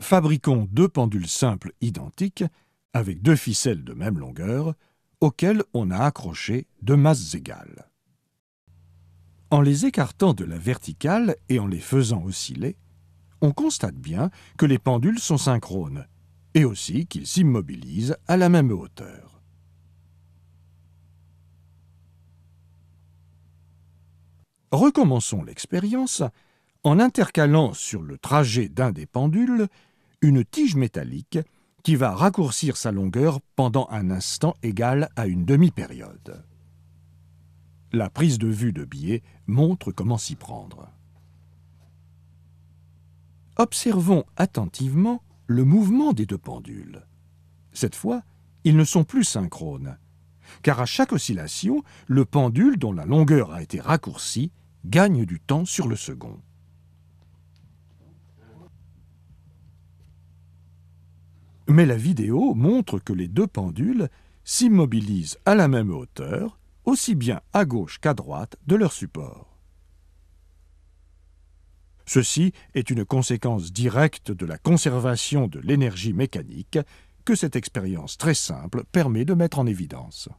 fabriquons deux pendules simples identiques, avec deux ficelles de même longueur, auxquelles on a accroché deux masses égales. En les écartant de la verticale et en les faisant osciller, on constate bien que les pendules sont synchrones, et aussi qu'ils s'immobilisent à la même hauteur. Recommençons l'expérience en intercalant sur le trajet d'un des pendules une tige métallique qui va raccourcir sa longueur pendant un instant égal à une demi-période. La prise de vue de billet montre comment s'y prendre. Observons attentivement le mouvement des deux pendules. Cette fois, ils ne sont plus synchrones, car à chaque oscillation, le pendule dont la longueur a été raccourcie gagne du temps sur le second. mais la vidéo montre que les deux pendules s'immobilisent à la même hauteur, aussi bien à gauche qu'à droite de leur support. Ceci est une conséquence directe de la conservation de l'énergie mécanique que cette expérience très simple permet de mettre en évidence.